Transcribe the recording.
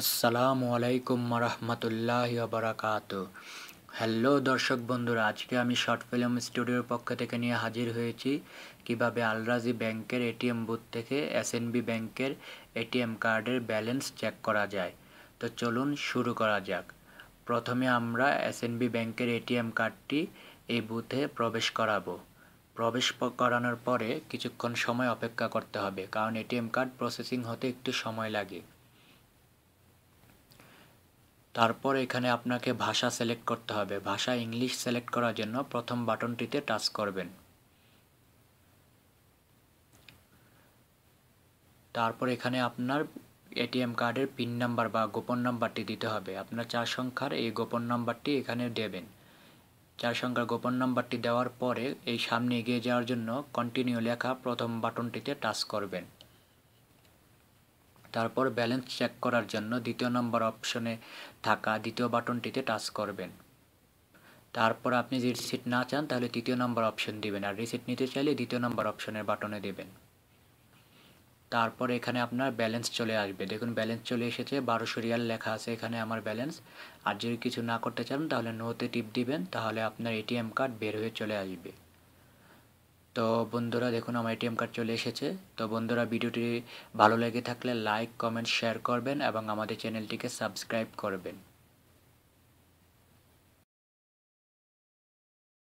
আসসালামু আলাইকুম রহমতুল্লাহ বারাকাত হ্যালো দর্শক বন্ধুরা আজকে আমি শর্ট ফিল্ম স্টুডিওর পক্ষ থেকে নিয়ে হাজির হয়েছি কিভাবে আলরাজি ব্যাংকের এটিএম বুথ থেকে এসএনবি ব্যাংকের এটিএম কার্ডের ব্যালেন্স চেক করা যায় তো চলুন শুরু করা যাক প্রথমে আমরা এসএনবি ব্যাংকের এটিএম কার্ডটি এই বুথে প্রবেশ করাবো প্রবেশ করানোর পরে কিছুক্ষণ সময় অপেক্ষা করতে হবে কারণ এটিএম কার্ড প্রসেসিং হতে একটু সময় লাগে তারপর এখানে আপনাকে ভাষা সিলেক্ট করতে হবে ভাষা ইংলিশ সিলেক্ট করার জন্য প্রথম বাটনটিতে টাচ করবেন তারপর এখানে আপনার এটিএম কার্ডের পিন নাম্বার বা গোপন নাম্বারটি দিতে হবে আপনার চার সংখ্যার এই গোপন নাম্বারটি এখানে দেবেন চার সংখ্যার গোপন নাম্বারটি দেওয়ার পরে এই সামনে এগিয়ে যাওয়ার জন্য কন্টিনিউ লেখা প্রথম বাটনটিতে টাচ করবেন তারপর ব্যালেন্স চেক করার জন্য দ্বিতীয় নম্বর অপশনে থাকা দ্বিতীয় বাটনটিতে টাচ করবেন তারপর আপনি যদি রিসিট না চান তাহলে তৃতীয় নম্বর অপশন দিবেন আর রিসিট নিতে চাইলে দ্বিতীয় নম্বর অপশনের বাটনে দেবেন তারপর এখানে আপনার ব্যালেন্স চলে আসবে দেখুন ব্যালেন্স চলে এসেছে বারোশো রিয়াল লেখা আছে এখানে আমার ব্যালেন্স আর যদি কিছু না করতে চান তাহলে নোতে টিপ দিবেন তাহলে আপনার এটিএম কার্ড বের হয়ে চলে আসবে তো বন্ধুরা দেখুন আমার এটিএম কার্ড চলে এসেছে তো বন্ধুরা ভিডিওটি ভালো লেগে থাকলে লাইক কমেন্ট শেয়ার করবেন এবং আমাদের চ্যানেলটিকে সাবস্ক্রাইব করবেন